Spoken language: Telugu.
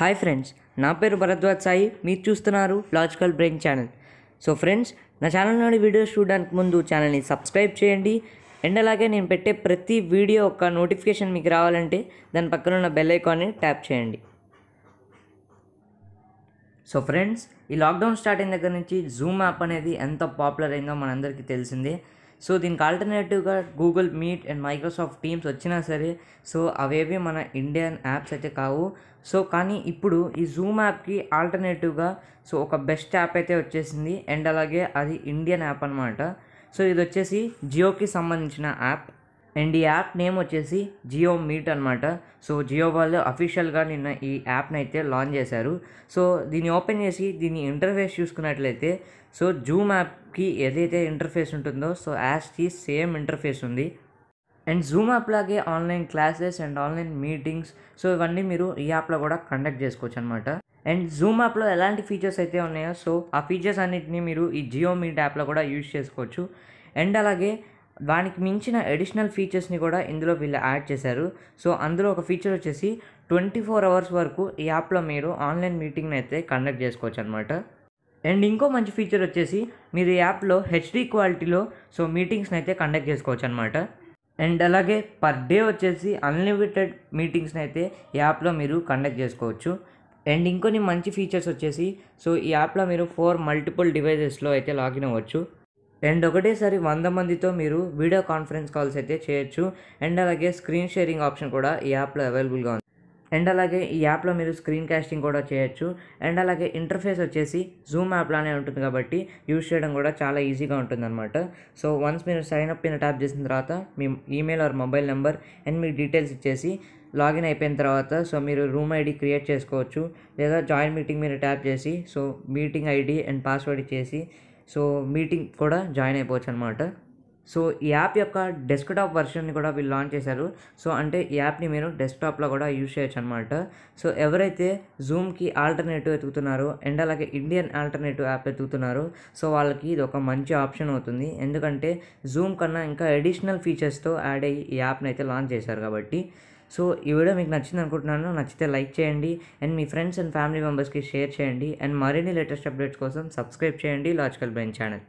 హాయ్ ఫ్రెండ్స్ నా పేరు భరద్వాజ్ సాయి మీరు చూస్తున్నారు logical brain channel so friends నా ఛానల్లోని వీడియోస్ చూడడానికి ముందు ఛానల్ని సబ్స్క్రైబ్ చేయండి అండ్ అలాగే నేను పెట్టే ప్రతి వీడియో ఒక నోటిఫికేషన్ మీకు రావాలంటే దాని పక్కన ఉన్న బెల్ ఐకాన్ని ట్యాప్ చేయండి సో ఫ్రెండ్స్ ఈ లాక్డౌన్ స్టార్ట్ అయిన దగ్గర నుంచి జూమ్ యాప్ అనేది ఎంత పాపులర్ అయిందో మనందరికీ తెలిసిందే సో దీనికి ఆల్టర్నేటివ్గా Google Meet and Microsoft Teams వచ్చినా సరే సో అవేవి మన ఇండియన్ యాప్స్ అయితే కావు సో కానీ ఇప్పుడు ఈ జూమ్ యాప్కి ఆల్టర్నేటివ్గా సో ఒక బెస్ట్ యాప్ అయితే వచ్చేసింది అండ్ అలాగే అది ఇండియన్ యాప్ అనమాట సో ఇది వచ్చేసి జియోకి సంబంధించిన యాప్ అండ్ ఈ యాప్ నేమ్ వచ్చేసి జియో మీట్ అనమాట సో జియో వాళ్ళు అఫీషియల్గా నిన్న ఈ యాప్ని అయితే లాంచ్ చేశారు సో దీన్ని ఓపెన్ చేసి దీన్ని ఇంటర్ఫేస్ చూసుకున్నట్లయితే సో జూమ్ యాప్కి ఏదైతే ఇంటర్ఫేస్ ఉంటుందో సో యాస్కి సేమ్ ఇంటర్ఫేస్ ఉంది అండ్ జూమ్ యాప్ లాగే online classes and online meetings so ఇవన్నీ మీరు ఈ యాప్లో కూడా కండక్ట్ చేసుకోవచ్చు అనమాట అండ్ జూమ్ యాప్లో ఎలాంటి ఫీచర్స్ అయితే ఉన్నాయో సో ఆ ఫీచర్స్ అన్నిటిని మీరు ఈ జియో మీట్ యాప్లో కూడా యూజ్ చేసుకోవచ్చు అండ్ అలాగే దానికి మించిన అడిషనల్ ఫీచర్స్ని కూడా ఇందులో వీళ్ళు యాడ్ చేశారు సో అందులో ఒక ఫీచర్ వచ్చేసి ట్వంటీ ఫోర్ అవర్స్ వరకు ఈ యాప్లో మీరు ఆన్లైన్ మీటింగ్ని అయితే కండక్ట్ చేసుకోవచ్చు అనమాట అండ్ ఇంకో మంచి ఫీచర్ వచ్చేసి మీరు ఈ యాప్లో హెచ్డి క్వాలిటీలో సో మీటింగ్స్ని అయితే కండక్ట్ చేసుకోవచ్చు అనమాట అండ్ అలాగే పర్ డే వచ్చేసి అన్లిమిటెడ్ మీటింగ్స్ని అయితే ఈ యాప్లో మీరు కండక్ట్ చేసుకోవచ్చు అండ్ ఇంకొన్ని మంచి ఫీచర్స్ వచ్చేసి సో ఈ యాప్లో మీరు ఫోర్ మల్టిపుల్ డివైజెస్లో అయితే లాగిన్ అవ్వచ్చు అండ్ ఒకటేసారి వంద మందితో మీరు వీడియో కాన్ఫరెన్స్ కాల్స్ అయితే చేయొచ్చు అండ్ అలాగే స్క్రీన్ షేరింగ్ ఆప్షన్ కూడా ఈ యాప్లో అవైలబుల్గా ఉంది అండ్ అలాగే ఈ యాప్లో మీరు స్క్రీన్ క్యాస్టింగ్ కూడా చేయొచ్చు అండ్ అలాగే ఇంటర్ఫేస్ వచ్చేసి జూమ్ లానే ఉంటుంది కాబట్టి యూజ్ చేయడం కూడా చాలా ఈజీగా ఉంటుందన్నమాట సో వన్స్ మీరు సైన్ అప్ పైన ట్యాప్ చేసిన తర్వాత మీ email or mobile number and మీ డీటెయిల్స్ ఇచ్చేసి లాగిన్ అయిపోయిన తర్వాత సో మీరు రూమ్ ఐడి క్రియేట్ చేసుకోవచ్చు లేదా జాయింట్ మీటింగ్ మీరు ట్యాప్ చేసి so meeting ID and password ఇచ్చేసి సో మీటింగ్ కూడా జాయిన్ అయిపోవచ్చు అనమాట సో ఈ యాప్ యొక్క డెస్క్టాప్ వర్షన్ని కూడా వీళ్ళు లాంచ్ చేశారు సో అంటే ఈ యాప్ని మీరు డెస్క్టాప్లో కూడా యూజ్ చేయొచ్చు అనమాట సో ఎవరైతే జూమ్కి ఆల్టర్నేటివ్ ఎతుకుతున్నారో అండ్ అలాగే ఇండియన్ ఆల్టర్నేటివ్ యాప్ ఎతుకుతున్నారో సో వాళ్ళకి ఇది ఒక మంచి ఆప్షన్ అవుతుంది ఎందుకంటే జూమ్ కన్నా ఇంకా అడిషనల్ ఫీచర్స్తో యాడ్ అయ్యి ఈ యాప్ని అయితే లాంచ్ చేశారు కాబట్టి సో ఈ వీడియో మీకు నచ్చింది అనుకుంటున్నాను నచ్చితే లైక్ చేయండి అండ్ మీ ఫ్రెండ్స్ అండ్ ఫ్యామిలీ మెంబర్స్కి షేర్ చేయండి అండ్ మరిన్ని లేటెస్ట్ అప్డేట్స్ కోసం సబ్స్క్రైబ్ చేయండి లాజికల్ బ్రెయిన్ ఛానల్